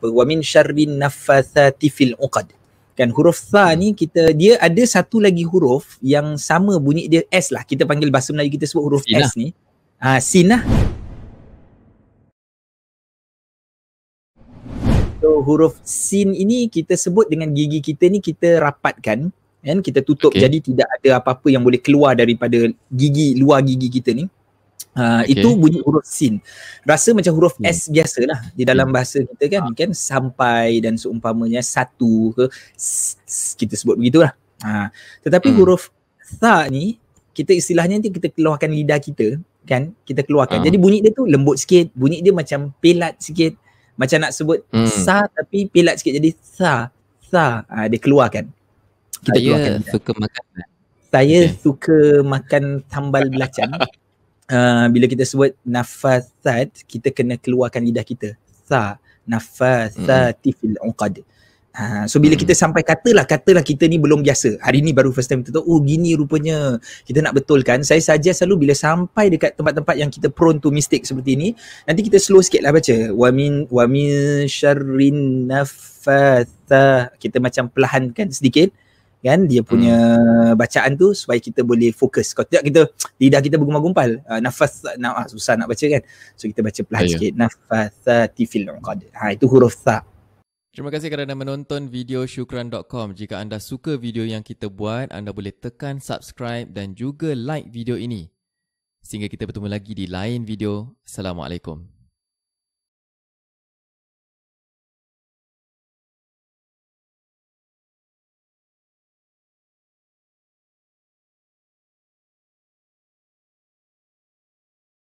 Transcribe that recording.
apa wa min syarrin naffathati fil uqad kan huruf tha ni kita dia ada satu lagi huruf yang sama bunyi dia s lah kita panggil bahasa Melayu kita sebut huruf sinah. s ni ha sinah so huruf sin ini kita sebut dengan gigi kita ni kita rapatkan kan kita tutup okay. jadi tidak ada apa-apa yang boleh keluar daripada gigi luar gigi kita ni Uh, ha, okay. Itu bunyi huruf sin. Rasa macam huruf hmm. S biasa lah di dalam hmm. bahasa kita kan. Ha. kan Sampai dan seumpamanya satu ke s, s, kita sebut begitulah. Uh, tetapi hmm. huruf sa ni kita istilahnya nanti kita keluarkan lidah kita kan. Kita keluarkan. Ha. Jadi bunyi dia tu lembut sikit. Bunyi dia macam pelat sikit. Macam nak sebut hmm. sa tapi pelat sikit. Jadi sa sa Uh, dia keluarkan. Kita Saya keluarkan suka makan. Saya okay. suka makan tambal belacan. uh, bila kita sebut nafasat kita kena keluarkan lidah kita sa nafasati fil uqad Ha, so bila hmm. kita sampai katalah katalah kita ni belum biasa hari ni baru first time kita tahu oh gini rupanya kita nak betulkan saya saja selalu bila sampai dekat tempat-tempat yang kita prone to mistake seperti ini nanti kita slow sikit lah baca Wamin, wamin wa min syarrin nafatha kita macam perlahankan sedikit kan dia punya hmm. bacaan tu supaya kita boleh fokus kalau tidak kita lidah kita bergumpal-gumpal uh, nafas nak ah, susah nak baca kan so kita baca pelan yeah. sikit nafasati fil uqad ha itu huruf sa Terima kasih kerana menonton video syukran.com. Jika anda suka video yang kita buat, anda boleh tekan subscribe dan juga like video ini. Sehingga kita bertemu lagi di lain video. Assalamualaikum.